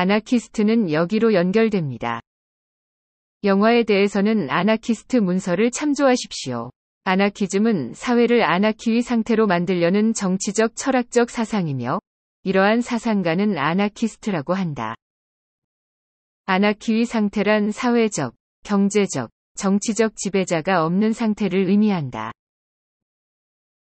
아나키스트는 여기로 연결됩니다. 영화에 대해서는 아나키스트 문서를 참조하십시오. 아나키즘은 사회를 아나키의 상태로 만들려는 정치적 철학적 사상이며 이러한 사상가는 아나키스트라고 한다. 아나키의 상태란 사회적, 경제적, 정치적 지배자가 없는 상태를 의미한다.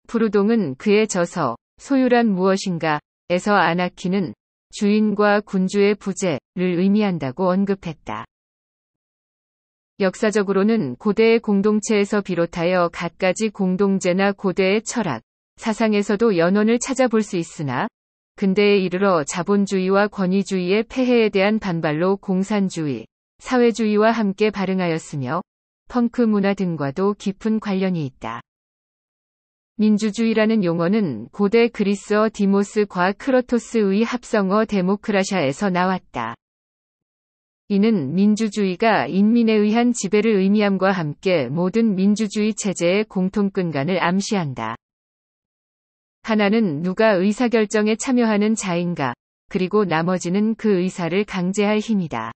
프루동은 그의 저서 소유란 무엇인가에서 아나키는 주인과 군주의 부재를 의미한다고 언급했다. 역사적으로는 고대의 공동체에서 비롯하여 갖가지 공동제나 고대의 철학, 사상에서도 연원을 찾아볼 수 있으나 근대에 이르러 자본주의와 권위주의의 폐해에 대한 반발로 공산주의, 사회주의와 함께 발응하였으며 펑크 문화 등과도 깊은 관련이 있다. 민주주의라는 용어는 고대 그리스어 디모스과 크로토스의 합성어 데모크라샤에서 나왔다. 이는 민주주의가 인민에 의한 지배를 의미함과 함께 모든 민주주의 체제의 공통근간을 암시한다. 하나는 누가 의사결정에 참여하는 자인가, 그리고 나머지는 그 의사를 강제할 힘이다.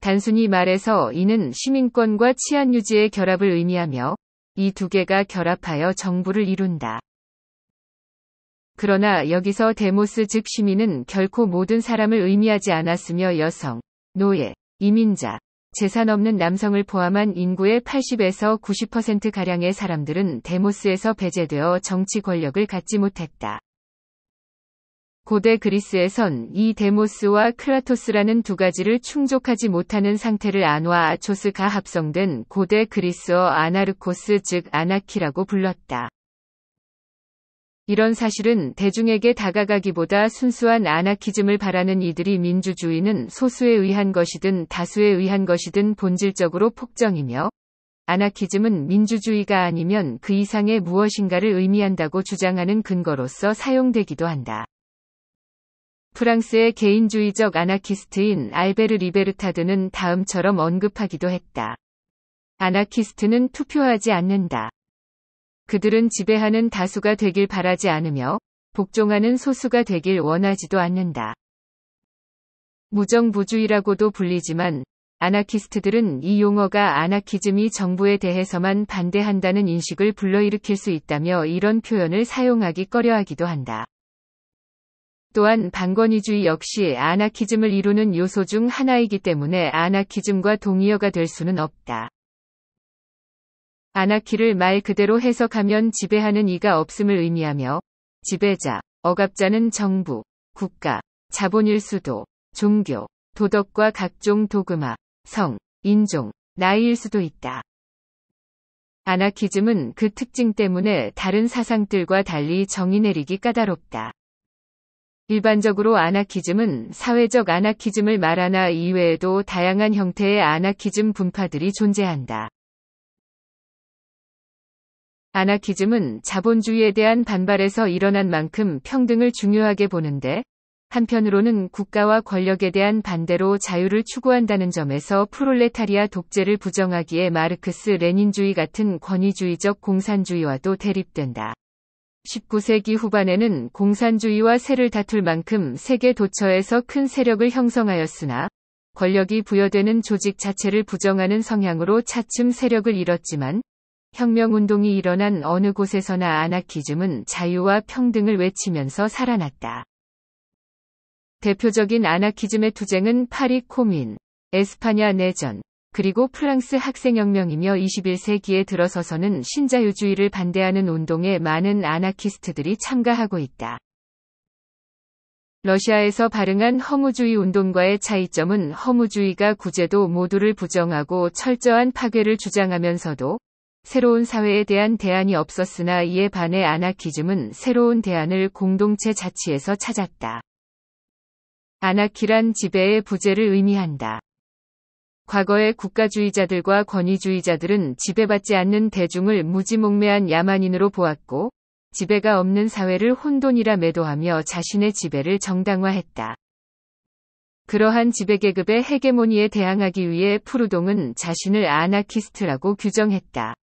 단순히 말해서 이는 시민권과 치안 유지의 결합을 의미하며 이두 개가 결합하여 정부를 이룬다. 그러나 여기서 데모스 즉 시민은 결코 모든 사람을 의미하지 않았으며 여성, 노예, 이민자, 재산 없는 남성을 포함한 인구의 80에서 90%가량의 사람들은 데모스에서 배제되어 정치 권력을 갖지 못했다. 고대 그리스에선 이 데모스와 크라토스라는 두 가지를 충족하지 못하는 상태를 안와 아초스가 합성된 고대 그리스어 아나르코스 즉 아나키라고 불렀다. 이런 사실은 대중에게 다가가기보다 순수한 아나키즘을 바라는 이들이 민주주의는 소수에 의한 것이든 다수에 의한 것이든 본질적으로 폭정이며 아나키즘은 민주주의가 아니면 그 이상의 무엇인가를 의미한다고 주장하는 근거로서 사용되기도 한다. 프랑스의 개인주의적 아나키스트인 알베르 리베르타드는 다음처럼 언급하기도 했다. 아나키스트는 투표하지 않는다. 그들은 지배하는 다수가 되길 바라지 않으며 복종하는 소수가 되길 원하지도 않는다. 무정부주의라고도 불리지만 아나키스트들은 이 용어가 아나키즘이 정부에 대해서만 반대한다는 인식을 불러일으킬 수 있다며 이런 표현을 사용하기 꺼려하기도 한다. 또한 방권이주의 역시 아나키즘을 이루는 요소 중 하나이기 때문에 아나키즘과 동의어가 될 수는 없다. 아나키를 말 그대로 해석하면 지배하는 이가 없음을 의미하며 지배자, 억압자는 정부, 국가, 자본일 수도, 종교, 도덕과 각종 도그마, 성, 인종, 나이일 수도 있다. 아나키즘은 그 특징 때문에 다른 사상들과 달리 정의 내리기 까다롭다. 일반적으로 아나키즘은 사회적 아나키즘을 말하나 이외에도 다양한 형태의 아나키즘 분파들이 존재한다. 아나키즘은 자본주의에 대한 반발에서 일어난 만큼 평등을 중요하게 보는데 한편으로는 국가와 권력에 대한 반대로 자유를 추구한다는 점에서 프롤레타리아 독재를 부정하기에 마르크스 레닌주의 같은 권위주의적 공산주의와도 대립된다. 19세기 후반에는 공산주의와 세를 다툴 만큼 세계 도처에서 큰 세력을 형성하였으나 권력이 부여되는 조직 자체를 부정하는 성향으로 차츰 세력을 잃었지만 혁명운동이 일어난 어느 곳에서나 아나키즘은 자유와 평등을 외치면서 살아났다. 대표적인 아나키즘의 투쟁은 파리 코민, 에스파냐 내전, 그리고 프랑스 학생혁명이며 21세기에 들어서서는 신자유주의를 반대하는 운동에 많은 아나키스트들이 참가하고 있다. 러시아에서 발행한 허무주의 운동과의 차이점은 허무주의가 구제도 모두를 부정하고 철저한 파괴를 주장하면서도 새로운 사회에 대한 대안이 없었으나 이에 반해 아나키즘은 새로운 대안을 공동체 자치에서 찾았다. 아나키란 지배의 부재를 의미한다. 과거의 국가주의자들과 권위주의자들은 지배받지 않는 대중을 무지몽매한 야만인으로 보았고 지배가 없는 사회를 혼돈이라 매도하며 자신의 지배를 정당화했다. 그러한 지배계급의 헤게모니에 대항하기 위해 푸르동은 자신을 아나키스트라고 규정했다.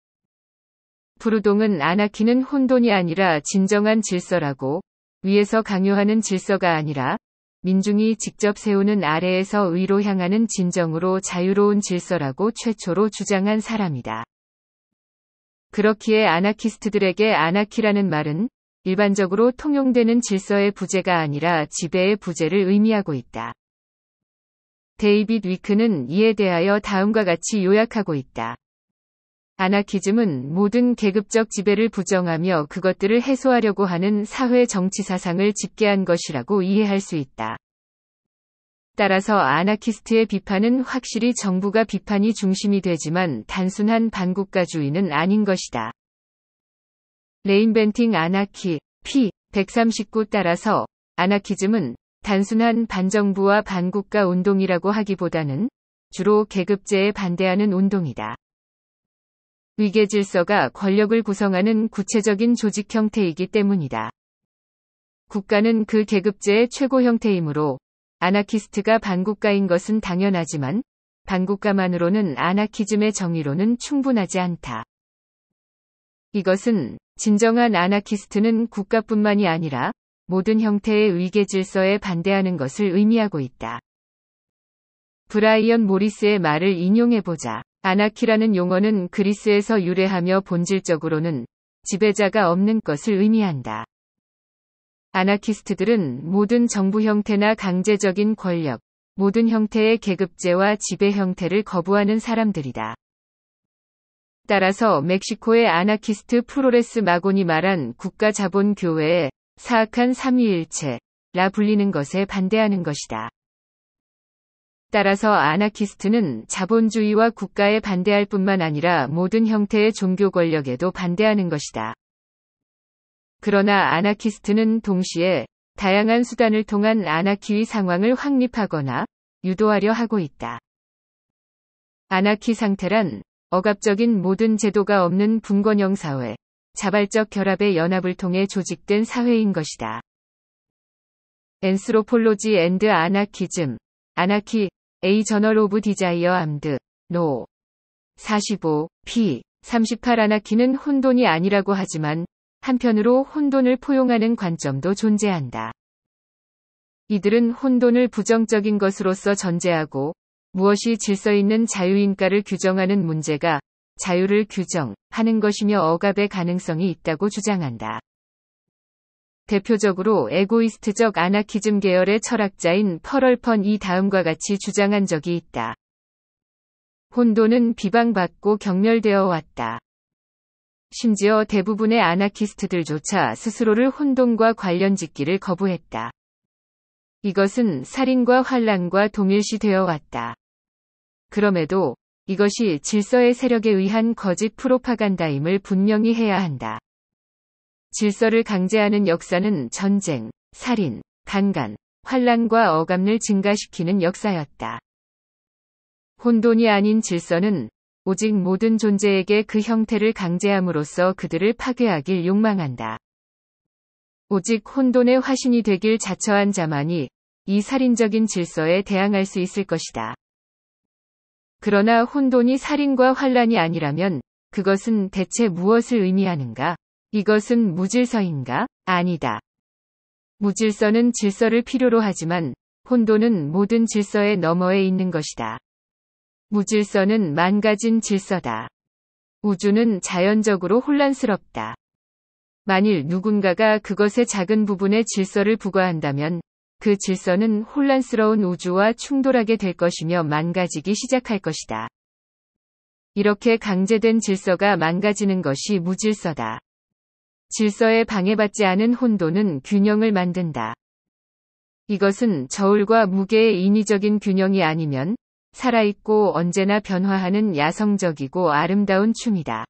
푸르동은 아나키는 혼돈이 아니라 진정한 질서라고 위에서 강요하는 질서가 아니라 민중이 직접 세우는 아래에서 위로 향하는 진정으로 자유로운 질서라고 최초로 주장한 사람이다. 그렇기에 아나키스트들에게 아나키라는 말은 일반적으로 통용되는 질서의 부재가 아니라 지배의 부재를 의미하고 있다. 데이빗 위크는 이에 대하여 다음과 같이 요약하고 있다. 아나키즘은 모든 계급적 지배를 부정하며 그것들을 해소하려고 하는 사회 정치 사상을 집계한 것이라고 이해할 수 있다. 따라서 아나키스트의 비판은 확실히 정부가 비판이 중심이 되지만 단순한 반국가주의는 아닌 것이다. 레인벤팅 아나키 p 139 따라서 아나키즘은 단순한 반정부와 반국가 운동이라고 하기보다는 주로 계급제에 반대하는 운동이다. 위계 질서가 권력을 구성하는 구체적인 조직 형태이기 때문이다. 국가는 그 계급제의 최고 형태이므로 아나키스트가 반국가인 것은 당연하지만 반국가만으로는 아나키즘의 정의로는 충분하지 않다. 이것은 진정한 아나키스트는 국가뿐만이 아니라 모든 형태의 위계 질서에 반대하는 것을 의미하고 있다. 브라이언 모리스의 말을 인용해보자. 아나키라는 용어는 그리스에서 유래하며 본질적으로는 지배자가 없는 것을 의미한다. 아나키스트들은 모든 정부 형태나 강제적인 권력, 모든 형태의 계급제와 지배 형태를 거부하는 사람들이다. 따라서 멕시코의 아나키스트 프로레스 마곤이 말한 국가자본교회의 사악한 삼위일체라 불리는 것에 반대하는 것이다. 따라서 아나키스트는 자본주의와 국가에 반대할 뿐만 아니라 모든 형태의 종교 권력에도 반대하는 것이다. 그러나 아나키스트는 동시에 다양한 수단을 통한 아나키의 상황을 확립하거나 유도하려 하고 있다. 아나키 상태란 억압적인 모든 제도가 없는 분권형 사회, 자발적 결합의 연합을 통해 조직된 사회인 것이다. 엔스로폴로지 앤드 아나키즘, 아나키, A 저널 오브 디자이어 암드 노45 P 38 아나키는 혼돈이 아니라고 하지만 한편으로 혼돈을 포용하는 관점도 존재한다. 이들은 혼돈을 부정적인 것으로서 전제하고 무엇이 질서 있는 자유인가를 규정하는 문제가 자유를 규정하는 것이며 억압의 가능성이 있다고 주장한다. 대표적으로 에고이스트적 아나키즘 계열의 철학자인 퍼럴펀 이 다음과 같이 주장한 적이 있다. 혼돈은 비방받고 경멸되어 왔다. 심지어 대부분의 아나키스트들조차 스스로를 혼돈과 관련 짓기를 거부했다. 이것은 살인과 환란과 동일시 되어 왔다. 그럼에도 이것이 질서의 세력에 의한 거짓 프로파간다임을 분명히 해야 한다. 질서를 강제하는 역사는 전쟁, 살인, 강간, 환란과 억압을 증가시키는 역사였다. 혼돈이 아닌 질서는 오직 모든 존재에게 그 형태를 강제함으로써 그들을 파괴하길 욕망한다. 오직 혼돈의 화신이 되길 자처한 자만이 이 살인적인 질서에 대항할 수 있을 것이다. 그러나 혼돈이 살인과 환란이 아니라면 그것은 대체 무엇을 의미하는가? 이것은 무질서인가? 아니다. 무질서는 질서를 필요로 하지만 혼돈은 모든 질서의 너머에 있는 것이다. 무질서는 망가진 질서다. 우주는 자연적으로 혼란스럽다. 만일 누군가가 그것의 작은 부분에 질서를 부과한다면 그 질서는 혼란스러운 우주와 충돌하게 될 것이며 망가지기 시작할 것이다. 이렇게 강제된 질서가 망가지는 것이 무질서다. 질서에 방해받지 않은 혼돈은 균형을 만든다. 이것은 저울과 무게의 인위적인 균형이 아니면 살아있고 언제나 변화하는 야성적이고 아름다운 춤이다.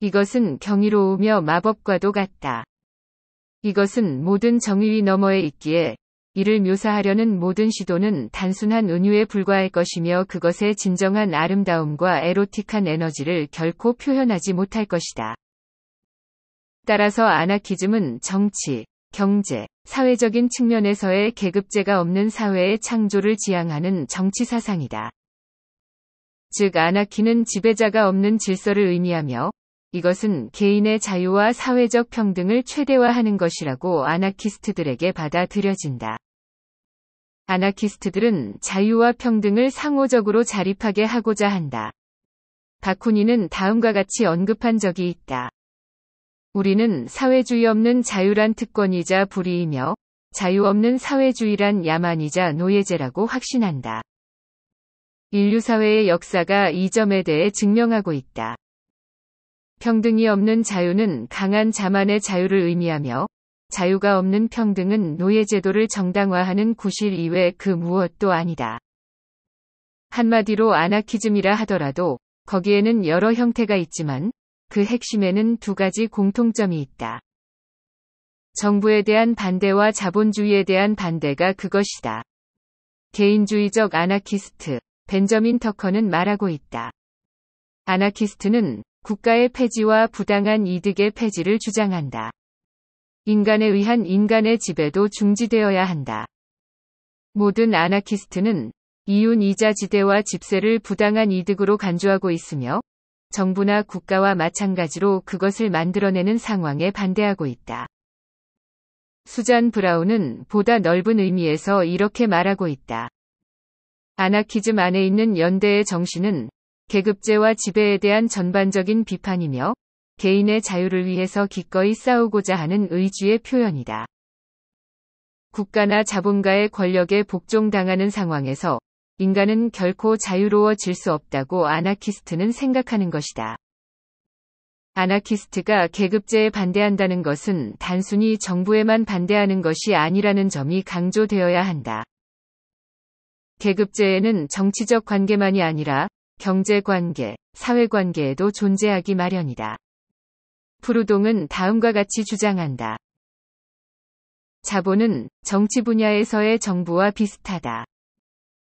이것은 경이로우며 마법과도 같다. 이것은 모든 정의위 너머에 있기에 이를 묘사하려는 모든 시도는 단순한 은유에 불과할 것이며 그것의 진정한 아름다움과 에로틱한 에너지를 결코 표현하지 못할 것이다. 따라서 아나키즘은 정치, 경제, 사회적인 측면에서의 계급제가 없는 사회의 창조를 지향하는 정치 사상이다. 즉 아나키는 지배자가 없는 질서를 의미하며 이것은 개인의 자유와 사회적 평등을 최대화하는 것이라고 아나키스트들에게 받아들여진다. 아나키스트들은 자유와 평등을 상호적으로 자립하게 하고자 한다. 바쿠니는 다음과 같이 언급한 적이 있다. 우리는 사회주의 없는 자유란 특권이자 불의이며 자유 없는 사회주의란 야만이자 노예제라고 확신한다. 인류사회의 역사가 이 점에 대해 증명하고 있다. 평등이 없는 자유는 강한 자만의 자유를 의미하며 자유가 없는 평등은 노예제도를 정당화하는 구실 이외 그 무엇도 아니다. 한마디로 아나키즘이라 하더라도 거기에는 여러 형태가 있지만 그 핵심에는 두 가지 공통점이 있다. 정부에 대한 반대와 자본주의에 대한 반대가 그것이다. 개인주의적 아나키스트, 벤저민 터커는 말하고 있다. 아나키스트는 국가의 폐지와 부당한 이득의 폐지를 주장한다. 인간에 의한 인간의 지배도 중지되어야 한다. 모든 아나키스트는 이윤 이자 지대와 집세를 부당한 이득으로 간주하고 있으며 정부나 국가와 마찬가지로 그것을 만들어내는 상황에 반대하고 있다. 수잔 브라운은 보다 넓은 의미에서 이렇게 말하고 있다. 아나키즘 안에 있는 연대의 정신은 계급제와 지배에 대한 전반적인 비판이며 개인의 자유를 위해서 기꺼이 싸우고자 하는 의지의 표현이다. 국가나 자본가의 권력에 복종당하는 상황에서 인간은 결코 자유로워질 수 없다고 아나키스트는 생각하는 것이다. 아나키스트가 계급제에 반대한다는 것은 단순히 정부에만 반대하는 것이 아니라는 점이 강조되어야 한다. 계급제에는 정치적 관계만이 아니라 경제관계, 사회관계에도 존재하기 마련이다. 프루동은 다음과 같이 주장한다. 자본은 정치 분야에서의 정부와 비슷하다.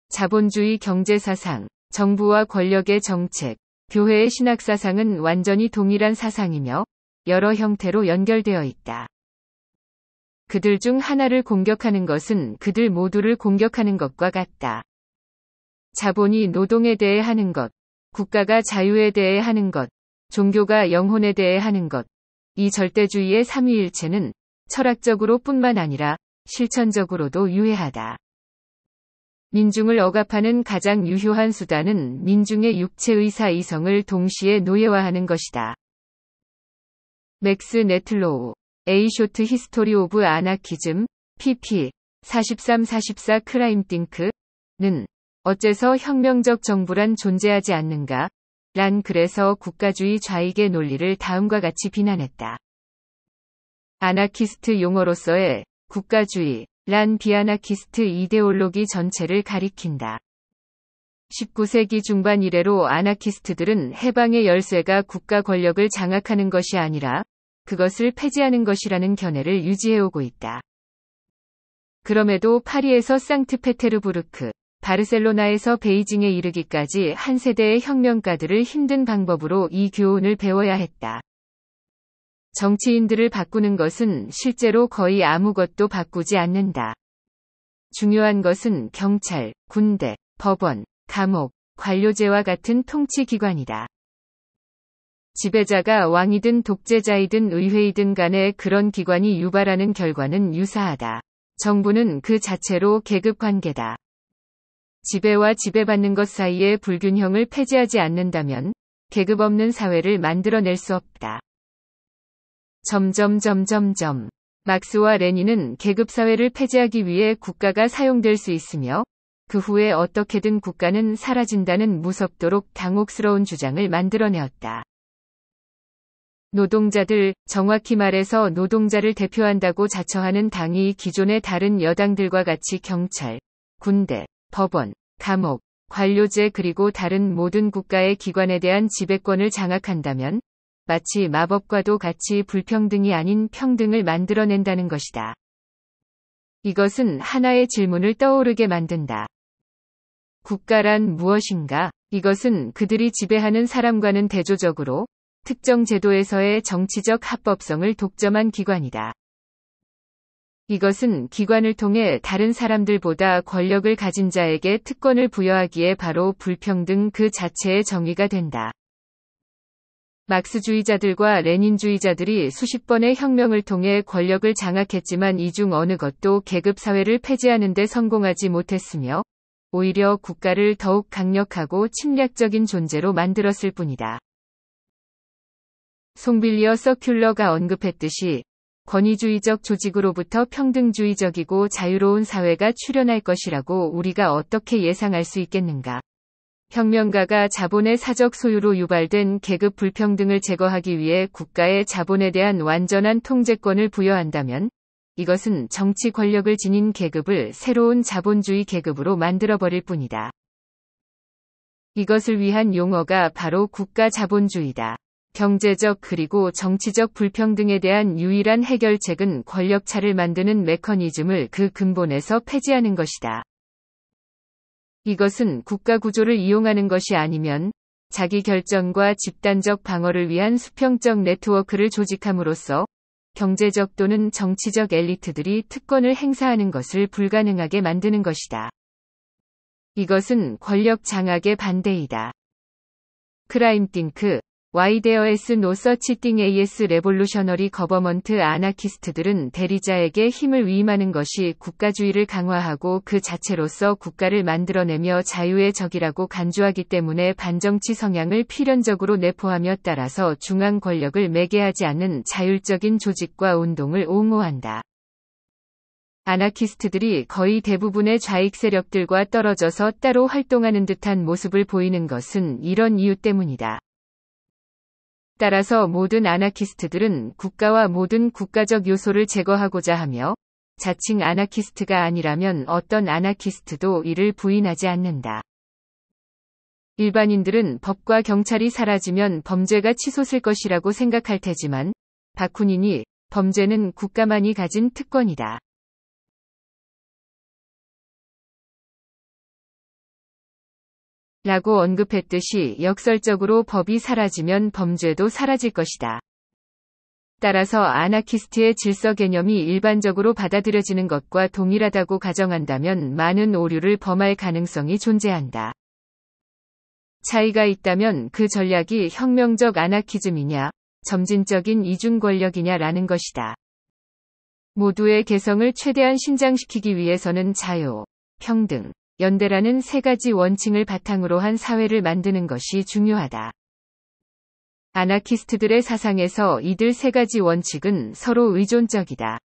자본주의 경제사상, 정부와 권력의 정책, 교회의 신학사상은 완전히 동일한 사상이며 여러 형태로 연결되어 있다. 그들 중 하나를 공격하는 것은 그들 모두를 공격하는 것과 같다. 자본이 노동에 대해 하는 것, 국가가 자유에 대해 하는 것, 종교가 영혼에 대해 하는 것, 이 절대주의의 삼위일체는 철학적으로 뿐만 아니라 실천적으로도 유해하다. 민중을 억압하는 가장 유효한 수단은 민중의 육체의사 이성을 동시에 노예화하는 것이다. 맥스 네틀로우 A 쇼트 히스토리 오브 아나키즘 pp 4344 크라임 띵크는 어째서 혁명적 정부란 존재하지 않는가? 란 그래서 국가주의 좌익의 논리를 다음과 같이 비난했다. 아나키스트 용어로서의 국가주의 란 비아나키스트 이데올로기 전체를 가리킨다. 19세기 중반 이래로 아나키스트들은 해방의 열쇠가 국가 권력을 장악하는 것이 아니라 그것을 폐지하는 것이라는 견해를 유지해오고 있다. 그럼에도 파리에서 상트페테르부르크, 바르셀로나에서 베이징에 이르기까지 한 세대의 혁명가들을 힘든 방법으로 이 교훈을 배워야 했다. 정치인들을 바꾸는 것은 실제로 거의 아무것도 바꾸지 않는다. 중요한 것은 경찰, 군대, 법원, 감옥, 관료제와 같은 통치기관이다. 지배자가 왕이든 독재자이든 의회이든 간에 그런 기관이 유발하는 결과는 유사하다. 정부는 그 자체로 계급 관계다. 지배와 지배받는 것 사이의 불균형을 폐지하지 않는다면 계급 없는 사회를 만들어낼 수 없다. 점점 점점점 막스와 레니는 계급 사회를 폐지하기 위해 국가가 사용될 수 있으며 그 후에 어떻게든 국가는 사라진다는 무섭도록 당혹스러운 주장을 만들어내었다. 노동자들, 정확히 말해서 노동자를 대표한다고 자처하는 당이 기존의 다른 여당들과 같이 경찰, 군대, 법원, 감옥, 관료제 그리고 다른 모든 국가의 기관에 대한 지배권을 장악한다면 마치 마법과도 같이 불평등이 아닌 평등을 만들어낸다는 것이다. 이것은 하나의 질문을 떠오르게 만든다. 국가란 무엇인가? 이것은 그들이 지배하는 사람과는 대조적으로 특정 제도에서의 정치적 합법성을 독점한 기관이다. 이것은 기관을 통해 다른 사람들보다 권력을 가진 자에게 특권을 부여하기에 바로 불평등 그 자체의 정의가 된다. 막스주의자들과 레닌주의자들이 수십 번의 혁명을 통해 권력을 장악했지만 이 중 어느 것도 계급사회를 폐지하는 데 성공하지 못했으며 오히려 국가를 더욱 강력하고 침략적인 존재로 만들었을 뿐이다. 송빌리어 서큘러가 언급했듯이 권위주의적 조직으로부터 평등주의적이고 자유로운 사회가 출현할 것이라고 우리가 어떻게 예상할 수 있겠는가. 혁명가가 자본의 사적 소유로 유발된 계급 불평등을 제거하기 위해 국가의 자본에 대한 완전한 통제권을 부여한다면 이것은 정치 권력을 지닌 계급을 새로운 자본주의 계급으로 만들어버릴 뿐이다. 이것을 위한 용어가 바로 국가 자본주의다. 경제적 그리고 정치적 불평등에 대한 유일한 해결책은 권력차를 만드는 메커니즘을 그 근본에서 폐지하는 것이다. 이것은 국가 구조를 이용하는 것이 아니면 자기 결정과 집단적 방어를 위한 수평적 네트워크를 조직함으로써 경제적 또는 정치적 엘리트들이 특권을 행사하는 것을 불가능하게 만드는 것이다. 이것은 권력 장악의 반대이다. 크라임띵크 Why there is no such thing as revolutionary government 아나키스트들은 대리자에게 힘을 위임하는 것이 국가주의를 강화하고 그 자체로서 국가를 만들어내며 자유의 적이라고 간주하기 때문에 반정치 성향을 필연적으로 내포하며 따라서 중앙 권력을 매개하지 않는 자율적인 조직과 운동을 옹호한다. 아나키스트들이 거의 대부분의 좌익 세력들과 떨어져서 따로 활동하는 듯한 모습을 보이는 것은 이런 이유 때문이다. 따라서 모든 아나키스트들은 국가와 모든 국가적 요소를 제거하고자 하며 자칭 아나키스트가 아니라면 어떤 아나키스트도 이를 부인하지 않는다. 일반인들은 법과 경찰이 사라지면 범죄가 치솟을 것이라고 생각할 테지만 바쿠닌이 범죄는 국가만이 가진 특권이다. 라고 언급했듯이 역설적으로 법이 사라지면 범죄도 사라질 것이다. 따라서 아나키스트의 질서 개념이 일반적으로 받아들여지는 것과 동일하다고 가정한다면 많은 오류를 범할 가능성이 존재한다. 차이가 있다면 그 전략이 혁명적 아나키즘이냐, 점진적인 이중 권력이냐라는 것이다. 모두의 개성을 최대한 신장시키기 위해서는 자유, 평등, 연대라는 세 가지 원칙을 바탕으로 한 사회를 만드는 것이 중요하다. 아나키스트들의 사상에서 이들 세 가지 원칙은 서로 의존적이다.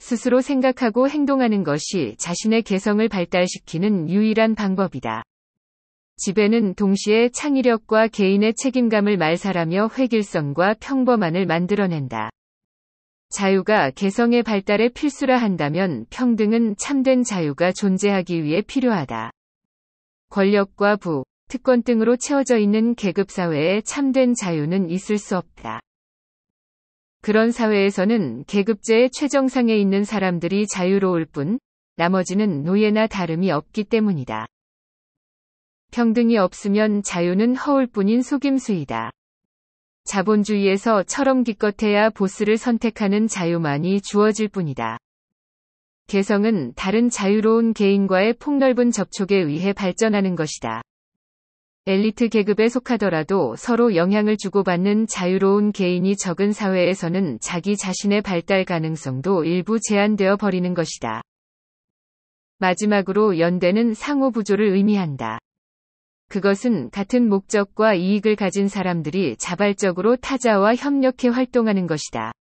스스로 생각하고 행동하는 것이 자신의 개성을 발달시키는 유일한 방법이다. 지배는 동시에 창의력과 개인의 책임감을 말살하며 획일성과 평범함을 만들어낸다. 자유가 개성의 발달에 필수라 한다면 평등은 참된 자유가 존재하기 위해 필요하다. 권력과 부, 특권 등으로 채워져 있는 계급사회에 참된 자유는 있을 수 없다. 그런 사회에서는 계급제의 최정상에 있는 사람들이 자유로울 뿐 나머지는 노예나 다름이 없기 때문이다. 평등이 없으면 자유는 허울 뿐인 속임수이다. 자본주의에서 처럼 기껏해야 보스를 선택하는 자유만이 주어질 뿐이다. 개성은 다른 자유로운 개인과의 폭넓은 접촉에 의해 발전하는 것이다. 엘리트 계급에 속하더라도 서로 영향을 주고받는 자유로운 개인이 적은 사회에서는 자기 자신의 발달 가능성도 일부 제한되어 버리는 것이다. 마지막으로 연대는 상호 부조를 의미한다. 그것은 같은 목적과 이익을 가진 사람들이 자발적으로 타자와 협력해 활동하는 것이다.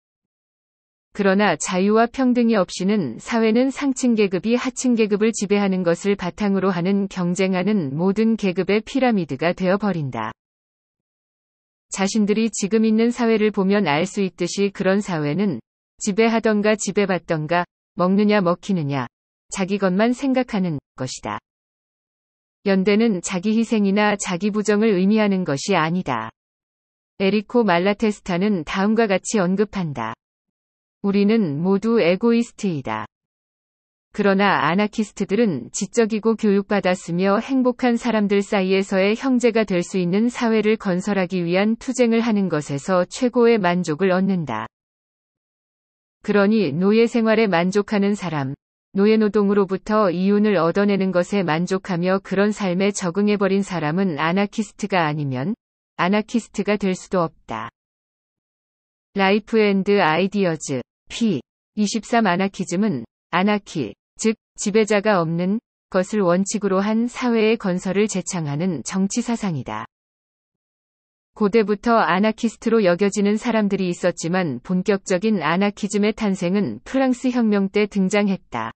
그러나 자유와 평등이 없이는 사회는 상층 계급이 하층 계급을 지배하는 것을 바탕으로 하는 경쟁하는 모든 계급의 피라미드가 되어버린다. 자신들이 지금 있는 사회를 보면 알 수 있듯이 그런 사회는 지배하던가 지배받던가 먹느냐 먹히느냐 자기 것만 생각하는 것이다. 연대는 자기 희생이나 자기 부정을 의미하는 것이 아니다. 에리코 말라테스타는 다음과 같이 언급한다. 우리는 모두 에고이스트이다. 그러나 아나키스트들은 지적이고 교육받았으며 행복한 사람들 사이에서의 형제가 될 수 있는 사회를 건설하기 위한 투쟁을 하는 것에서 최고의 만족을 얻는다. 그러니 노예 생활에 만족하는 사람, 노예노동으로부터 이윤을 얻어내는 것에 만족하며 그런 삶에 적응해버린 사람은 아나키스트가 아니면 아나키스트가 될 수도 없다. 라이프 앤드 아이디어즈 p. 23 아나키즘은 아나키, 즉 지배자가 없는 것을 원칙으로 한 사회의 건설을 재창하는 정치 사상이다. 고대부터 아나키스트로 여겨지는 사람들이 있었지만 본격적인 아나키즘의 탄생은 프랑스 혁명 때 등장했다.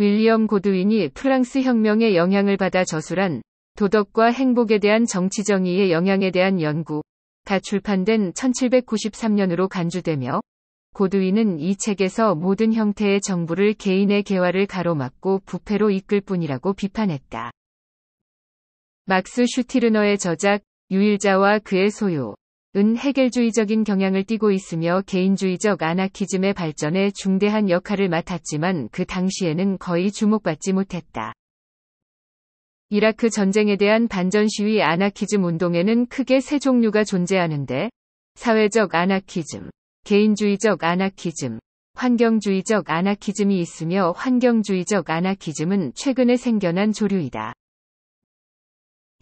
윌리엄 고두인이 프랑스 혁명의 영향을 받아 저술한 도덕과 행복에 대한 정치 정의의 영향에 대한 연구가 출판된 1793년으로 간주되며 고두인은 이 책에서 모든 형태의 정부를 개인의 개화를 가로막고 부패로 이끌 뿐이라고 비판했다. 막스 슈티르너의 저작 유일자와 그의 소유 은 해결주의적인 경향을 띠고 있으며 개인주의적 아나키즘의 발전에 중대한 역할을 맡았지만 그 당시에는 거의 주목받지 못했다. 이라크 전쟁에 대한 반전 시위 아나키즘 운동에는 크게 세 종류가 존재하는데 사회적 아나키즘, 개인주의적 아나키즘, 환경주의적 아나키즘이 있으며 환경주의적 아나키즘은 최근에 생겨난 조류이다.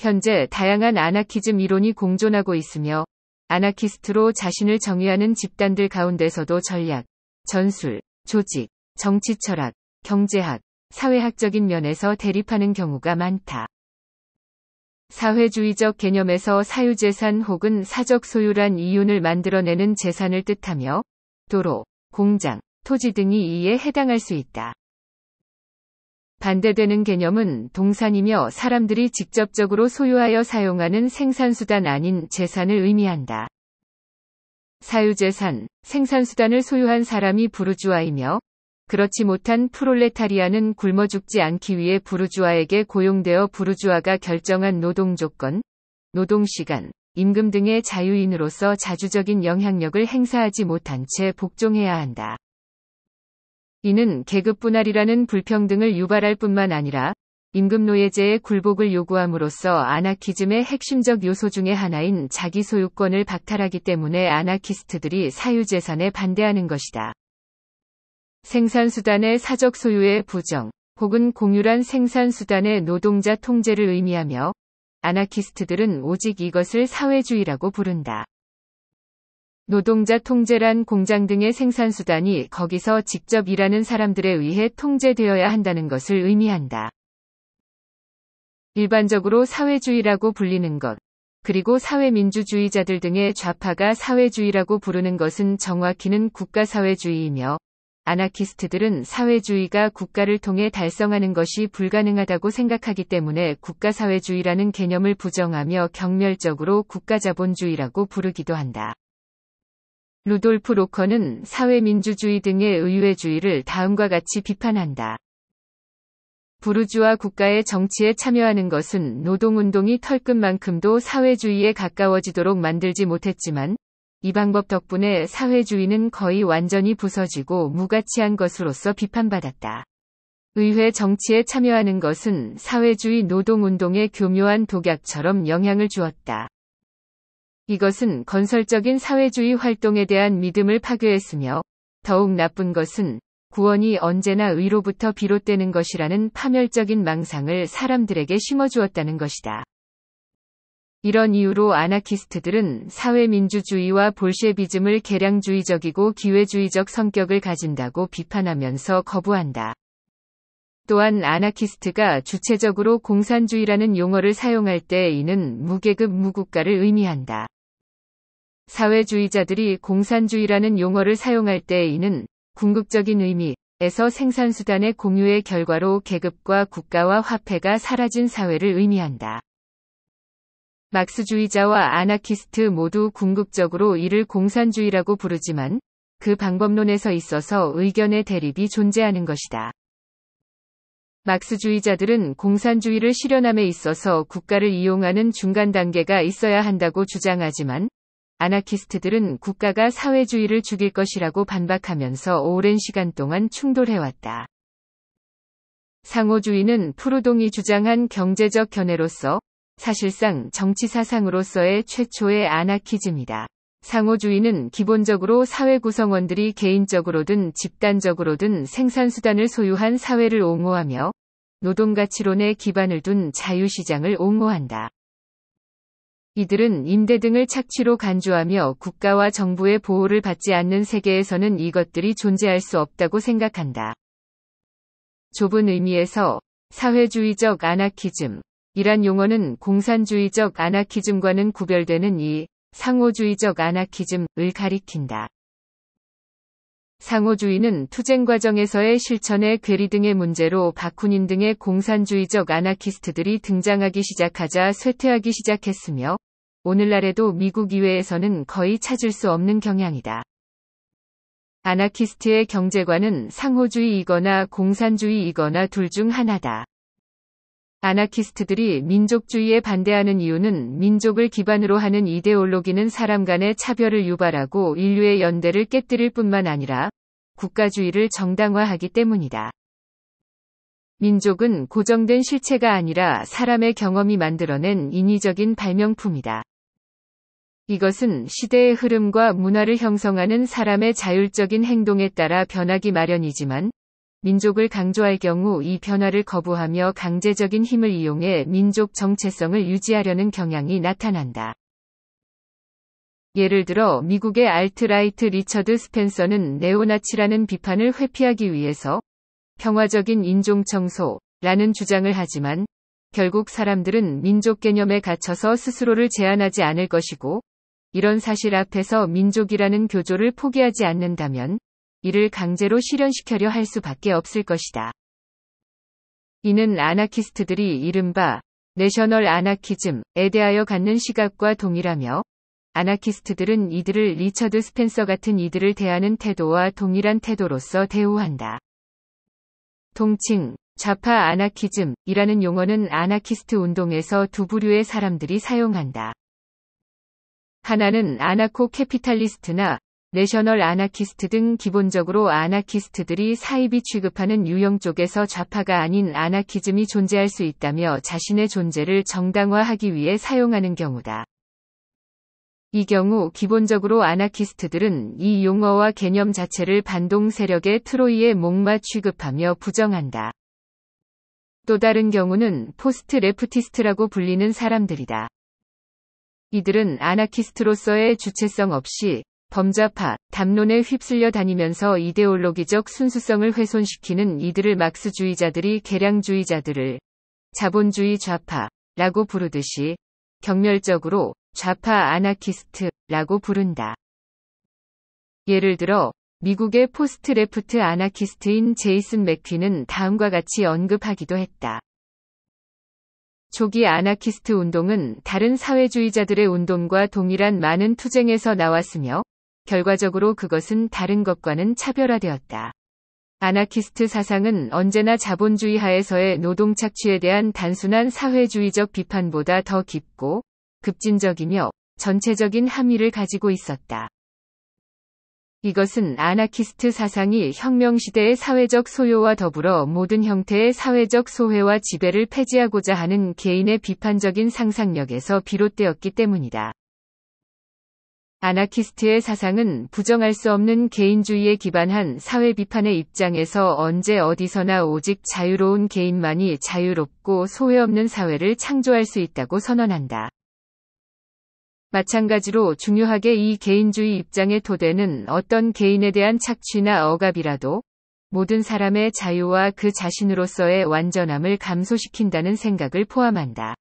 현재 다양한 아나키즘 이론이 공존하고 있으며 아나키스트로 자신을 정의하는 집단들 가운데서도 전략, 전술, 조직, 정치 철학, 경제학, 사회학적인 면에서 대립하는 경우가 많다. 사회주의적 개념에서 사유재산 혹은 사적 소유란 이윤을 만들어내는 재산을 뜻하며 도로, 공장, 토지 등이 이에 해당할 수 있다. 반대되는 개념은 동산이며 사람들이 직접적으로 소유하여 사용하는 생산수단 아닌 재산을 의미한다. 사유재산, 생산수단을 소유한 사람이 부르주아이며 그렇지 못한 프롤레타리아는 굶어 죽지 않기 위해 부르주아에게 고용되어 부르주아가 결정한 노동 조건, 노동 시간, 임금 등의 자유인으로서 자주적인 영향력을 행사하지 못한 채 복종해야 한다. 이는 계급 분할이라는 불평등을 유발할 뿐만 아니라 임금 노예제의 굴복을 요구함으로써 아나키즘의 핵심적 요소 중의 하나인 자기 소유권을 박탈하기 때문에 아나키스트들이 사유재산에 반대하는 것이다. 생산수단의 사적 소유의 부정 혹은 공유란 생산수단의 노동자 통제를 의미하며 아나키스트들은 오직 이것을 사회주의라고 부른다. 노동자 통제란 공장 등의 생산수단이 거기서 직접 일하는 사람들에 의해 통제되어야 한다는 것을 의미한다. 일반적으로 사회주의라고 불리는 것, 그리고 사회민주주의자들 등의 좌파가 사회주의라고 부르는 것은 정확히는 국가사회주의이며, 아나키스트들은 사회주의가 국가를 통해 달성하는 것이 불가능하다고 생각하기 때문에 국가사회주의라는 개념을 부정하며 경멸적으로 국가자본주의라고 부르기도 한다. 루돌프 로커는 사회민주주의 등의 의회주의를 다음과 같이 비판한다. 부르주아 국가의 정치에 참여하는 것은 노동운동이 털끝만큼도 사회주의에 가까워지도록 만들지 못했지만 이 방법 덕분에 사회주의는 거의 완전히 부서지고 무가치한 것으로서 비판받았다. 의회 정치에 참여하는 것은 사회주의 노동운동의 교묘한 독약처럼 영향을 주었다. 이것은 건설적인 사회주의 활동에 대한 믿음을 파괴했으며 더욱 나쁜 것은 구원이 언제나 의로부터 비롯되는 것이라는 파멸적인 망상을 사람들에게 심어주었다는 것이다. 이런 이유로 아나키스트들은 사회민주주의와 볼셰비즘을 개량주의적이고 기회주의적 성격을 가진다고 비판하면서 거부한다. 또한 아나키스트가 주체적으로 공산주의라는 용어를 사용할 때 이는 무계급 무국가를 의미한다. 사회주의자들이 공산주의라는 용어를 사용할 때 이는 궁극적인 의미에서 생산수단의 공유의 결과로 계급과 국가와 화폐가 사라진 사회를 의미한다. 막스주의자와 아나키스트 모두 궁극적으로 이를 공산주의라고 부르지만 그 방법론에서 있어서 의견의 대립이 존재하는 것이다. 막스주의자들은 공산주의를 실현함에 있어서 국가를 이용하는 중간 단계가 있어야 한다고 주장하지만 아나키스트들은 국가가 사회주의를 죽일 것이라고 반박하면서 오랜 시간 동안 충돌해왔다. 상호주의는 프루동이 주장한 경제적 견해로서 사실상 정치 사상으로서의 최초의 아나키즘이다. 상호주의는 기본적으로 사회 구성원들이 개인적으로든 집단적으로든 생산수단을 소유한 사회를 옹호하며 노동가치론에 기반을 둔 자유시장을 옹호한다. 이들은 임대 등을 착취로 간주하며 국가와 정부의 보호를 받지 않는 세계에서는 이것들이 존재할 수 없다고 생각한다. 좁은 의미에서 사회주의적 아나키즘 이란 용어는 공산주의적 아나키즘과는 구별되는 이 상호주의적 아나키즘을 가리킨다. 상호주의는 투쟁 과정에서의 실천의 괴리 등의 문제로 바쿠닌 등의 공산주의적 아나키스트들이 등장하기 시작하자 쇠퇴하기 시작했으며 오늘날에도 미국 이외에서는 거의 찾을 수 없는 경향이다. 아나키스트의 경제관은 상호주의이거나 공산주의이거나 둘 중 하나다. 아나키스트들이 민족주의에 반대하는 이유는 민족을 기반으로 하는 이데올로기는 사람 간의 차별을 유발하고 인류의 연대를 깨뜨릴 뿐만 아니라 국가주의를 정당화하기 때문이다. 민족은 고정된 실체가 아니라 사람의 경험이 만들어낸 인위적인 발명품이다. 이것은 시대의 흐름과 문화를 형성하는 사람의 자율적인 행동에 따라 변하기 마련이지만 민족을 강조할 경우 이 변화를 거부하며 강제적인 힘을 이용해 민족 정체성을 유지하려는 경향이 나타난다. 예를 들어 미국의 알트라이트 리처드 스펜서는 네오나치라는 비판을 회피하기 위해서 평화적인 인종 청소라는 주장을 하지만 결국 사람들은 민족 개념에 갇혀서 스스로를 제한하지 않을 것이고 이런 사실 앞에서 민족이라는 교조를 포기하지 않는다면 이를 강제로 실현시켜려 할 수밖에 없을 것이다. 이는 아나키스트들이 이른바 내셔널 아나키즘에 대하여 갖는 시각과 동일하며 아나키스트들은 이들을 리처드 스펜서 같은 이들을 대하는 태도와 동일한 태도로서 대우한다. 동칭 좌파 아나키즘이라는 용어는 아나키스트 운동에서 두 부류의 사람들이 사용한다. 하나는 아나코 캐피탈리스트나 내셔널 아나키스트 등 기본적으로 아나키스트들이 사이비 취급하는 유형 쪽에서 좌파가 아닌 아나키즘이 존재할 수 있다며 자신의 존재를 정당화하기 위해 사용하는 경우다. 이 경우 기본적으로 아나키스트들은 이 용어와 개념 자체를 반동 세력의 트로이의 목마 취급하며 부정한다. 또 다른 경우는 포스트 레프티스트라고 불리는 사람들이다. 이들은 아나키스트로서의 주체성 없이 범좌파 담론에 휩쓸려 다니면서 이데올로기적 순수성을 훼손시키는 이들을 막스주의자들이 개량주의자들을 자본주의 좌파라고 부르듯이 경멸적으로 좌파 아나키스트라고 부른다. 예를 들어 미국의 포스트 레프트 아나키스트인 제이슨 맥퀸은 다음과 같이 언급하기도 했다. 조기 아나키스트 운동은 다른 사회주의자들의 운동과 동일한 많은 투쟁에서 나왔으며 결과적으로 그것은 다른 것과는 차별화되었다. 아나키스트 사상은 언제나 자본주의 하에서의 노동 착취에 대한 단순한 사회주의적 비판보다 더 깊고 급진적이며 전체적인 함의를 가지고 있었다. 이것은 아나키스트 사상이 혁명 시대의 사회적 소요와 더불어 모든 형태의 사회적 소회와 지배를 폐지하고자 하는 개인의 비판적인 상상력에서 비롯되었기 때문이다. 아나키스트의 사상은 부정할 수 없는 개인주의에 기반한 사회 비판의 입장에서 언제 어디서나 오직 자유로운 개인만이 자유롭고 소외 없는 사회를 창조할 수 있다고 선언한다. 마찬가지로 중요하게 이 개인주의 입장의 토대는 어떤 개인에 대한 착취나 억압이라도 모든 사람의 자유와 그 자신으로서의 완전함을 감소시킨다는 생각을 포함한다.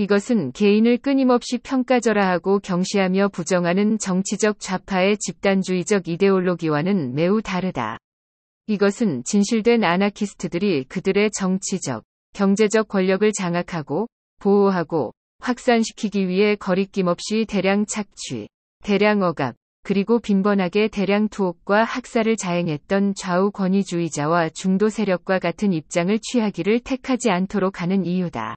이것은 개인을 끊임없이 평가절하하고 경시하며 부정하는 정치적 좌파의 집단주의적 이데올로기와는 매우 다르다. 이것은 진실된 아나키스트들이 그들의 정치적, 경제적 권력을 장악하고 보호하고 확산시키기 위해 거리낌 없이 대량 착취, 대량 억압, 그리고 빈번하게 대량 투옥과 학살을 자행했던 좌우 권위주의자와 중도 세력과 같은 입장을 취하기를 택하지 않도록 하는 이유다.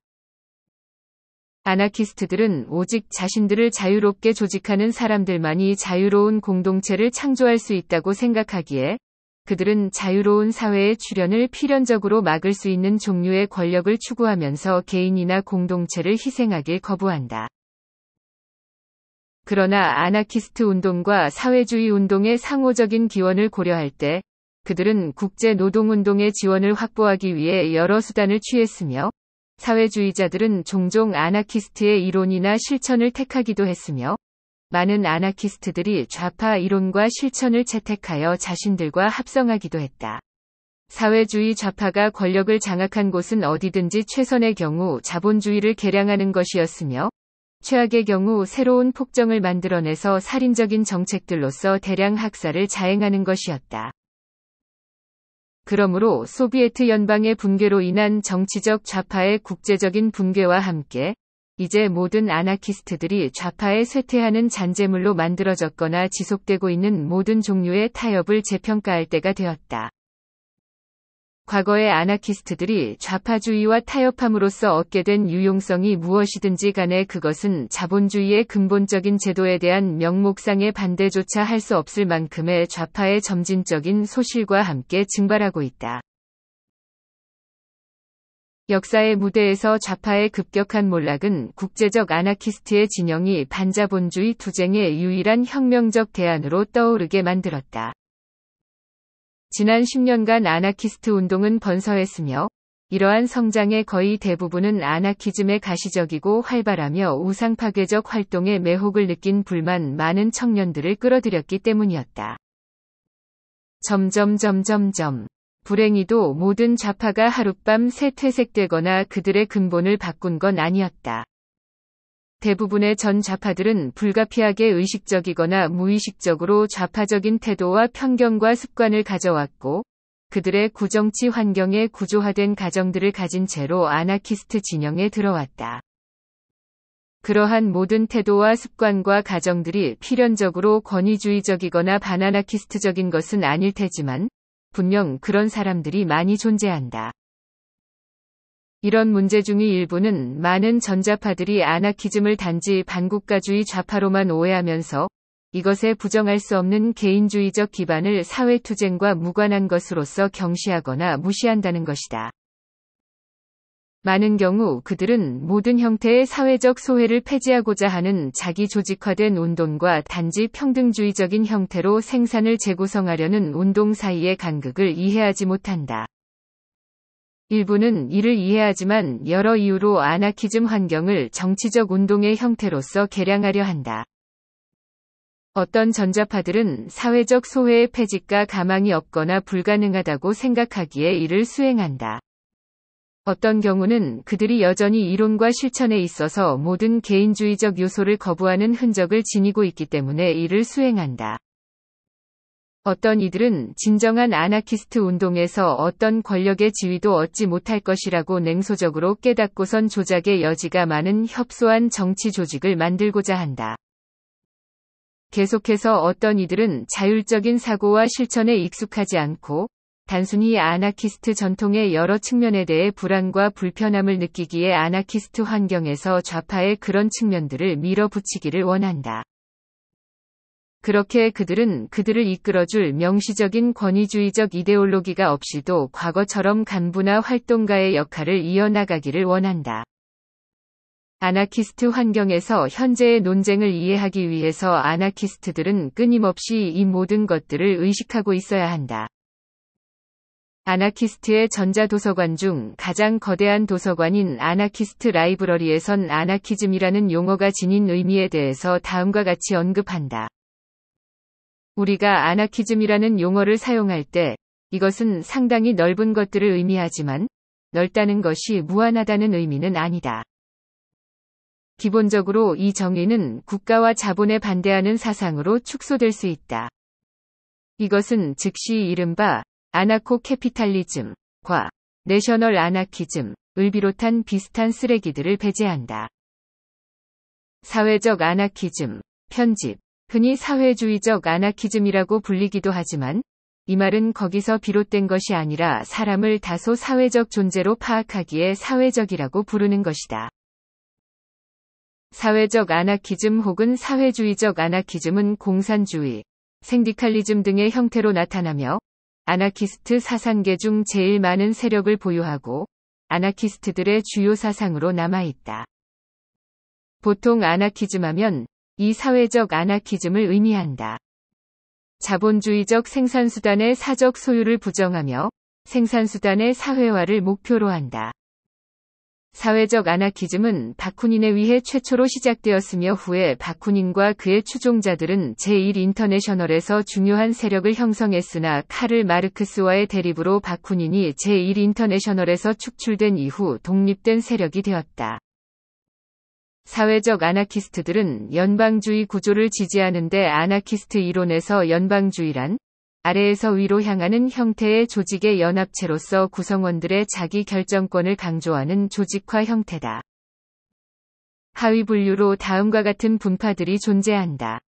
아나키스트들은 오직 자신들을 자유롭게 조직하는 사람들만이 자유로운 공동체를 창조할 수 있다고 생각하기에 그들은 자유로운 사회의 출현을 필연적으로 막을 수 있는 종류의 권력을 추구하면서 개인이나 공동체를 희생하길 거부한다. 그러나 아나키스트 운동과 사회주의 운동의 상호적인 기원을 고려할 때 그들은 국제 노동운동의 지원을 확보하기 위해 여러 수단을 취했으며 사회주의자들은 종종 아나키스트의 이론이나 실천을 택하기도 했으며 많은 아나키스트들이 좌파 이론과 실천을 채택하여 자신들과 합성하기도 했다. 사회주의 좌파가 권력을 장악한 곳은 어디든지 최선의 경우 자본주의를 개량하는 것이었으며 최악의 경우 새로운 폭정을 만들어내서 살인적인 정책들로서 대량 학살을 자행하는 것이었다. 그러므로 소비에트 연방의 붕괴로 인한 정치적 좌파의 국제적인 붕괴와 함께 이제 모든 아나키스트들이 좌파에 쇠퇴하는 잔재물로 만들어졌거나 지속되고 있는 모든 종류의 타협을 재평가할 때가 되었다. 과거의 아나키스트들이 좌파주의와 타협함으로써 얻게 된 유용성이 무엇이든지 간에 그것은 자본주의의 근본적인 제도에 대한 명목상의 반대조차 할 수 없을 만큼의 좌파의 점진적인 소실과 함께 증발하고 있다. 역사의 무대에서 좌파의 급격한 몰락은 국제적 아나키스트의 진영이 반자본주의 투쟁의 유일한 혁명적 대안으로 떠오르게 만들었다. 지난 10년간 아나키스트 운동은 번성했으며 이러한 성장의 거의 대부분은 아나키즘의 가시적이고 활발하며 우상 파괴적 활동에 매혹을 느낀 불만 많은 청년들을 끌어들였기 때문이었다. 점점 점점점 불행히도 모든 좌파가 하룻밤 새 퇴색되거나 그들의 근본을 바꾼 건 아니었다. 대부분의 전 좌파들은 불가피하게 의식적이거나 무의식적으로 좌파적인 태도와 편견과 습관을 가져왔고 그들의 구정치 환경에 구조화된 가정들을 가진 채로 아나키스트 진영에 들어왔다. 그러한 모든 태도와 습관과 가정들이 필연적으로 권위주의적이거나 바나나키스트적인 것은 아닐 테지만 분명 그런 사람들이 많이 존재한다. 이런 문제 중의 일부는 많은 전자파들이 아나키즘을 단지 반국가주의 좌파로만 오해하면서 이것에 부정할 수 없는 개인주의적 기반을 사회투쟁과 무관한 것으로서 경시하거나 무시한다는 것이다. 많은 경우 그들은 모든 형태의 사회적 소외를 폐지하고자 하는 자기 조직화된 운동과 단지 평등주의적인 형태로 생산을 재구성하려는 운동 사이의 간극을 이해하지 못한다. 일부는 이를 이해하지만 여러 이유로 아나키즘 환경을 정치적 운동의 형태로서 개량하려 한다. 어떤 전자파들은 사회적 소외의 폐직과 가망이 없거나 불가능하다고 생각하기에 이를 수행한다. 어떤 경우는 그들이 여전히 이론과 실천에 있어서 모든 개인주의적 요소를 거부하는 흔적을 지니고 있기 때문에 이를 수행한다. 어떤 이들은 진정한 아나키스트 운동에서 어떤 권력의 지위도 얻지 못할 것이라고 냉소적으로 깨닫고선 조작의 여지가 많은 협소한 정치 조직을 만들고자 한다. 계속해서 어떤 이들은 자율적인 사고와 실천에 익숙하지 않고 단순히 아나키스트 전통의 여러 측면에 대해 불안과 불편함을 느끼기에 아나키스트 환경에서 좌파의 그런 측면들을 밀어붙이기를 원한다. 그렇게 그들은 그들을 이끌어줄 명시적인 권위주의적 이데올로기가 없이도 과거처럼 간부나 활동가의 역할을 이어나가기를 원한다. 아나키스트 환경에서 현재의 논쟁을 이해하기 위해서 아나키스트들은 끊임없이 이 모든 것들을 의식하고 있어야 한다. 아나키스트의 전자도서관 중 가장 거대한 도서관인 아나키스트 라이브러리에선 아나키즘이라는 용어가 지닌 의미에 대해서 다음과 같이 언급한다. 우리가 아나키즘이라는 용어를 사용할 때 이것은 상당히 넓은 것들을 의미하지만 넓다는 것이 무한하다는 의미는 아니다. 기본적으로 이 정의는 국가와 자본에 반대하는 사상으로 축소될 수 있다. 이것은 즉시 이른바 아나코 캐피탈리즘과 내셔널 아나키즘을 비롯한 비슷한 쓰레기들을 배제한다. 사회적 아나키즘, 편집, 흔히 사회주의적 아나키즘이라고 불리기도 하지만 이 말은 거기서 비롯된 것이 아니라 사람을 다소 사회적 존재로 파악하기에 사회적이라고 부르는 것이다. 사회적 아나키즘 혹은 사회주의적 아나키즘은 공산주의, 생디칼리즘 등의 형태로 나타나며 아나키스트 사상계 중 제일 많은 세력을 보유하고 아나키스트들의 주요 사상으로 남아있다. 보통 아나키즘 하면 이 사회적 아나키즘을 의미한다. 자본주의적 생산수단의 사적 소유를 부정하며 생산수단의 사회화를 목표로 한다. 사회적 아나키즘은 바쿠닌에 의해 최초로 시작되었으며 후에 바쿠닌과 그의 추종자들은 제1인터내셔널에서 중요한 세력을 형성했으나 카를 마르크스와의 대립으로 바쿠닌이 제1인터내셔널에서 축출된 이후 독립된 세력이 되었다. 사회적 아나키스트들은 연방주의 구조를 지지하는데 아나키스트 이론에서 연방주의란 아래에서 위로 향하는 형태의 조직의 연합체로서 구성원들의 자기 결정권을 강조하는 조직화 형태다. 하위 분류로 다음과 같은 분파들이 존재한다.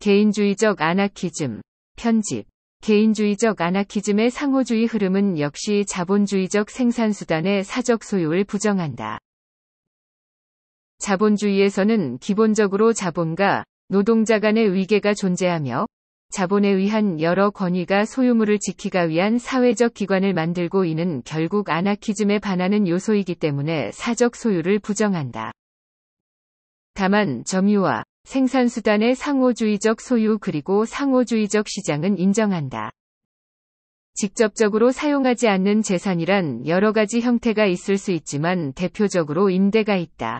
개인주의적 아나키즘, 편집, 개인주의적 아나키즘의 상호주의 흐름은 역시 자본주의적 생산수단의 사적 소유를 부정한다. 자본주의에서는 기본적으로 자본과 노동자 간의 위계가 존재하며 자본에 의한 여러 권위가 소유물을 지키기 위한 사회적 기관을 만들고 이는 결국 아나키즘에 반하는 요소이기 때문에 사적 소유를 부정한다. 다만 점유와 생산수단의 상호주의적 소유 그리고 상호주의적 시장은 인정한다. 직접적으로 사용하지 않는 재산이란 여러 가지 형태가 있을 수 있지만 대표적으로 임대가 있다.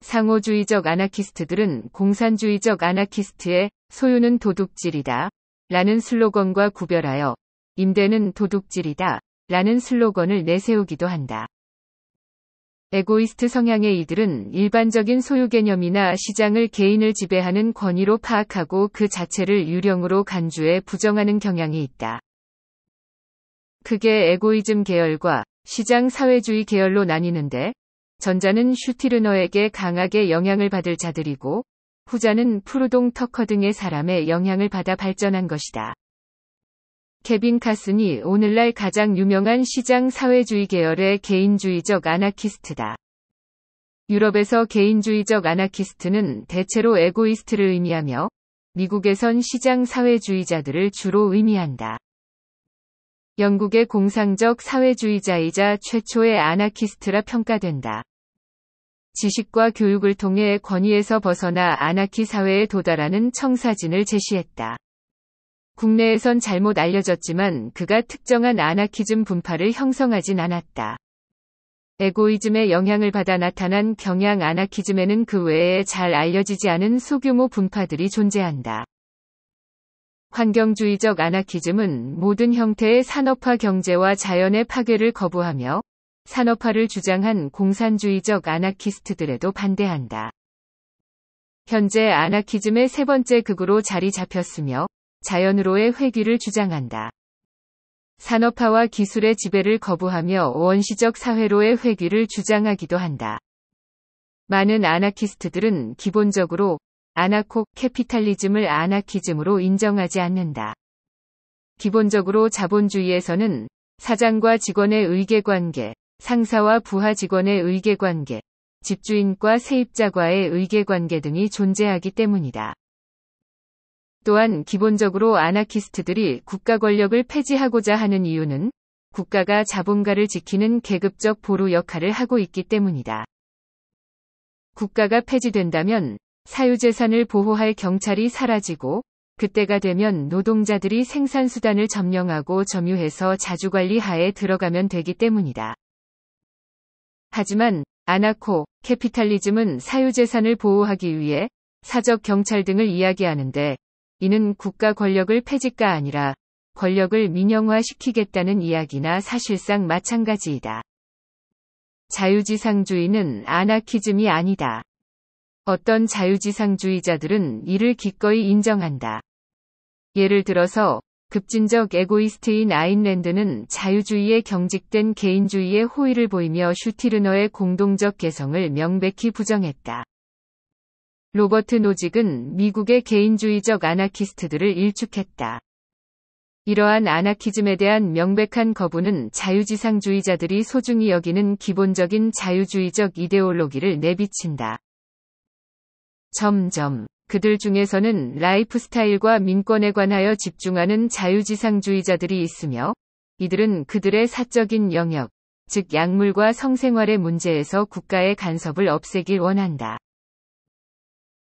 상호주의적 아나키스트들은 공산주의적 아나키스트의 소유는 도둑질이다. 라는 슬로건과 구별하여 임대는 도둑질이다. 라는 슬로건을 내세우기도 한다. 에고이스트 성향의 이들은 일반적인 소유 개념이나 시장을 개인을 지배하는 권위로 파악하고 그 자체를 유령으로 간주해 부정하는 경향이 있다. 그게 에고이즘 계열과 시장 사회주의 계열로 나뉘는데 전자는 슈티르너에게 강하게 영향을 받을 자들이고 후자는 프루동 터커 등의 사람의 영향을 받아 발전한 것이다. 케빈 카슨이 오늘날 가장 유명한 시장 사회주의 계열의 개인주의적 아나키스트다. 유럽에서 개인주의적 아나키스트는 대체로 에고이스트를 의미하며 미국에선 시장 사회주의자들을 주로 의미한다. 영국의 공상적 사회주의자이자 최초의 아나키스트라 평가된다. 지식과 교육을 통해 권위에서 벗어나 아나키 사회에 도달하는 청사진을 제시했다. 국내에선 잘못 알려졌지만 그가 특정한 아나키즘 분파를 형성하진 않았다. 에고이즘의 영향을 받아 나타난 경향 아나키즘에는 그 외에 잘 알려지지 않은 소규모 분파들이 존재한다. 환경주의적 아나키즘은 모든 형태의 산업화 경제와 자연의 파괴를 거부하며 산업화를 주장한 공산주의적 아나키스트들에도 반대한다. 현재 아나키즘의 세 번째 극으로 자리 잡혔으며 자연으로의 회귀를 주장한다. 산업화와 기술의 지배를 거부하며 원시적 사회로의 회귀를 주장하기도 한다. 많은 아나키스트들은 기본적으로 아나코 캐피탈리즘을 아나키즘으로 인정하지 않는다. 기본적으로 자본주의에서는 사장과 직원의 의계관계, 상사와 부하 직원의 의계관계, 집주인과 세입자과의 의계관계 등이 존재하기 때문이다. 또한 기본적으로 아나키스트들이 국가 권력을 폐지하고자 하는 이유는 국가가 자본가를 지키는 계급적 보루 역할을 하고 있기 때문이다. 국가가 폐지된다면 사유재산을 보호할 경찰이 사라지고 그때가 되면 노동자들이 생산수단을 점령하고 점유해서 자주관리 하에 들어가면 되기 때문이다. 하지만 아나코 캐피탈리즘은 사유재산을 보호하기 위해 사적 경찰 등을 이야기하는데 이는 국가 권력을 폐지가 아니라 권력을 민영화시키겠다는 이야기나 사실상 마찬가지이다. 자유지상주의는 아나키즘이 아니다. 어떤 자유지상주의자들은 이를 기꺼이 인정한다. 예를 들어서 급진적 에고이스트인 아인랜드는 자유주의에 경직된 개인주의의 호의를 보이며 슈티르너의 공동적 개성을 명백히 부정했다. 로버트 노직은 미국의 개인주의적 아나키스트들을 일축했다. 이러한 아나키즘에 대한 명백한 거부는 자유지상주의자들이 소중히 여기는 기본적인 자유주의적 이데올로기를 내비친다. 점점 그들 중에서는 라이프스타일과 민권에 관하여 집중하는 자유지상주의자들이 있으며 이들은 그들의 사적인 영역, 즉 약물과 성생활의 문제에서 국가의 간섭을 없애길 원한다.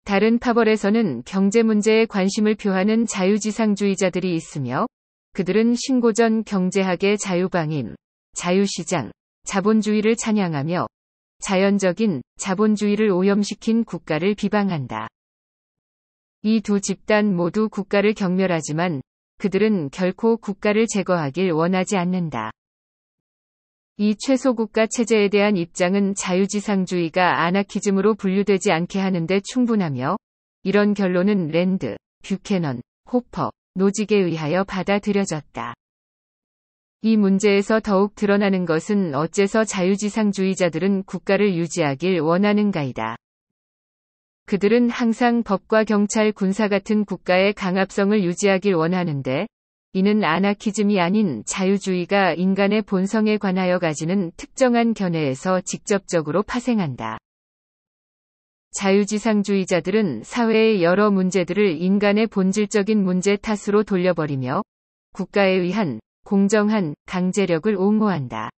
다른 파벌에서는 경제 문제에 관심을 표하는 자유지상주의자들이 있으며 그들은 신고 전 경제학의 자유방임, 자유시장, 자본주의를 찬양하며 자연적인 자본주의를 오염시킨 국가를 비방한다. 이두 집단 모두 국가를 경멸하지만 그들은 결코 국가를 제거하길 원하지 않는다. 이 최소국가 체제에 대한 입장은 자유지상주의가 아나키즘으로 분류되지 않게 하는데 충분하며 이런 결론은 랜드, 뷰캐넌, 호퍼, 노직에 의하여 받아들여졌다. 이 문제에서 더욱 드러나는 것은 어째서 자유지상주의자들은 국가를 유지하길 원하는가이다. 그들은 항상 법과 경찰 군사 같은 국가의 강압성을 유지하길 원하는데 이는 아나키즘이 아닌 자유주의가 인간의 본성에 관하여 가지는 특정한 견해에서 직접적으로 파생한다. 자유지상주의자들은 사회의 여러 문제들을 인간의 본질적인 문제 탓으로 돌려버리며 국가에 의한 공정한 강제력을 옹호한다.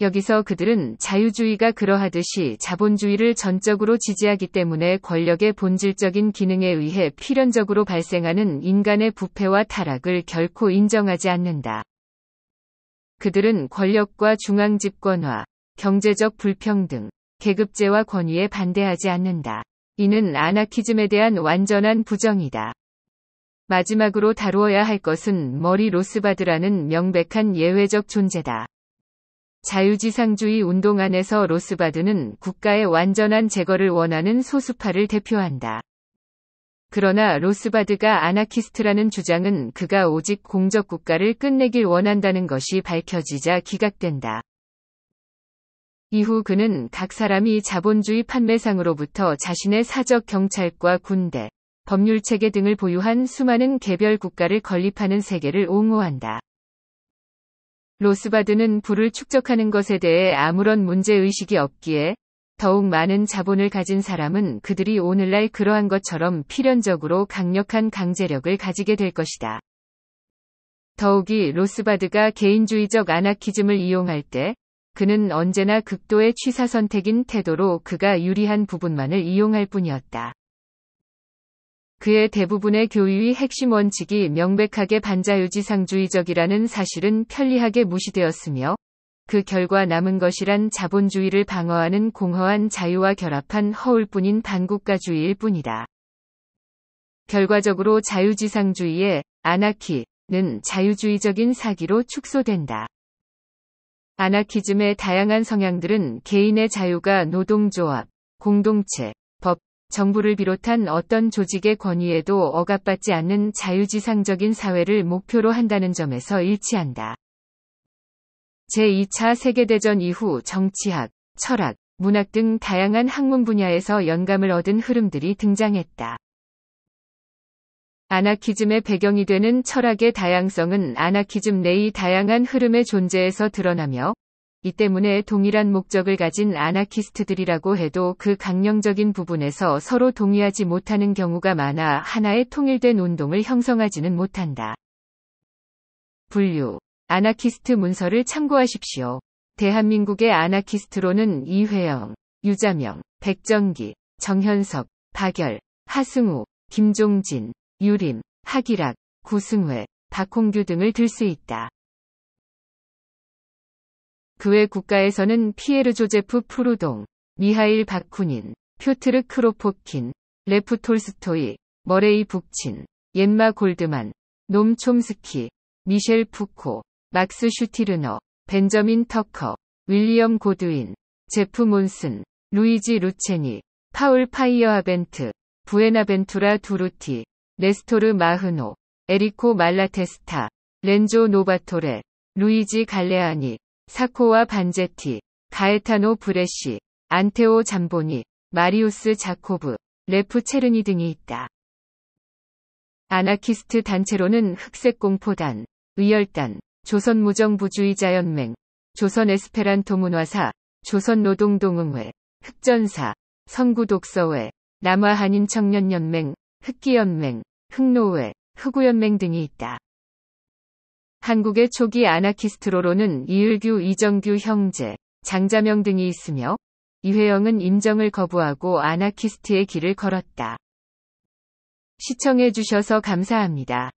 여기서 그들은 자유주의가 그러하듯이 자본주의를 전적으로 지지하기 때문에 권력의 본질적인 기능에 의해 필연적으로 발생하는 인간의 부패와 타락을 결코 인정하지 않는다. 그들은 권력과 중앙 집권화, 경제적 불평등, 계급제와 권위에 반대하지 않는다. 이는 아나키즘에 대한 완전한 부정이다. 마지막으로 다루어야 할 것은 머리 로스바드라는 명백한 예외적 존재다. 자유지상주의 운동 안에서 로스바드는 국가의 완전한 제거를 원하는 소수파를 대표한다. 그러나 로스바드가 아나키스트라는 주장은 그가 오직 공적국가를 끝내길 원한다는 것이 밝혀지자 기각된다. 이후 그는 각 사람이 자본주의 판매상으로부터 자신의 사적 경찰과 군대, 법률체계 등을 보유한 수많은 개별 국가를 건립하는 세계를 옹호한다. 로스바드는 부를 축적하는 것에 대해 아무런 문제의식이 없기에 더욱 많은 자본을 가진 사람은 그들이 오늘날 그러한 것처럼 필연적으로 강력한 강제력을 가지게 될 것이다. 더욱이 로스바드가 개인주의적 아나키즘을 이용할 때 그는 언제나 극도의 취사선택인 태도로 그가 유리한 부분만을 이용할 뿐이었다. 그의 대부분의 교의 핵심 원칙이 명백하게 반자유지상주의적이라는 사실은 편리하게 무시되었으며 그 결과 남은 것이란 자본주의를 방어하는 공허한 자유와 결합한 허울뿐인 반국가주의일 뿐이다. 결과적으로 자유지상주의의 아나키는 자유주의적인 사기로 축소된다. 아나키즘의 다양한 성향들은 개인의 자유가 노동조합, 공동체, 정부를 비롯한 어떤 조직의 권위에도 억압받지 않는 자유지상적인 사회를 목표로 한다는 점에서 일치한다. 제2차 세계대전 이후 정치학, 철학, 문학 등 다양한 학문 분야에서 영감을 얻은 흐름들이 등장했다. 아나키즘의 배경이 되는 철학의 다양성은 아나키즘 내의 다양한 흐름의 존재에서 드러나며 이 때문에 동일한 목적을 가진 아나키스트들이라고 해도 그 강령적인 부분에서 서로 동의하지 못하는 경우가 많아 하나의 통일된 운동을 형성하지는 못한다. 분류. 아나키스트 문서를 참고하십시오. 대한민국의 아나키스트로는 이회영, 유자명, 백정기, 정현석, 박열, 하승우, 김종진, 유림, 하기락, 구승회, 박홍규 등을 들 수 있다. 그외 국가에서는 피에르 조제프 프루동, 미하일 바쿠닌, 표트르 크로포킨, 레프 톨스토이, 머레이 북친, 옌마 골드만, 놈 촘스키, 미셸 푸코, 막스 슈티르너, 벤저민 터커, 윌리엄 고드윈, 제프 몬슨, 루이지 루체니, 파울 파이어 아벤트, 부에나벤투라 두루티, 레스토르 마흐노, 에리코 말라테스타, 렌조 노바토레, 루이지 갈레아니, 사코와 반제티, 가에타노 브레시, 안테오 잠보니, 마리우스 자코브, 레프 체르니 등이 있다. 아나키스트 단체로는 흑색공포단, 의열단, 조선무정부주의자연맹, 조선에스페란토 문화사, 조선노동동응회, 흑전사, 선구독서회, 남아한인청년연맹, 흑기연맹, 흑노회, 흑우연맹 등이 있다. 한국의 초기 아나키스트로로는 이을규, 이정규 형제, 장자명 등이 있으며 이회영은 인정을 거부하고 아나키스트의 길을 걸었다. 시청해주셔서 감사합니다.